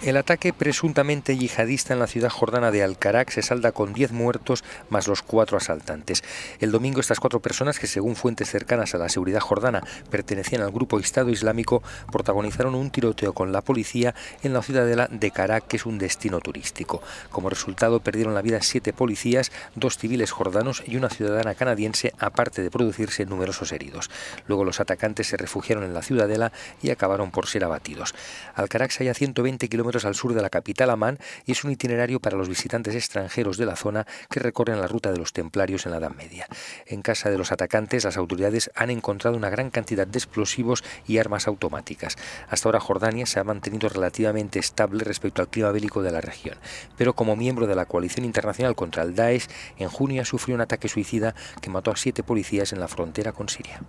El ataque presuntamente yihadista en la ciudad jordana de Al-Karak se salda con 10 muertos más los cuatro asaltantes. El domingo estas cuatro personas, que según fuentes cercanas a la seguridad jordana pertenecían al grupo Estado Islámico, protagonizaron un tiroteo con la policía en la ciudadela de Karak, que es un destino turístico. Como resultado perdieron la vida siete policías, dos civiles jordanos y una ciudadana canadiense, aparte de producirse numerosos heridos. Luego los atacantes se refugiaron en la ciudadela y acabaron por ser abatidos. al se halla 120 kilómetros al sur de la capital Amán y es un itinerario para los visitantes extranjeros de la zona que recorren la ruta de los templarios en la Edad Media. En casa de los atacantes, las autoridades han encontrado una gran cantidad de explosivos y armas automáticas. Hasta ahora Jordania se ha mantenido relativamente estable respecto al clima bélico de la región, pero como miembro de la coalición internacional contra el Daesh, en junio sufrió un ataque suicida que mató a siete policías en la frontera con Siria.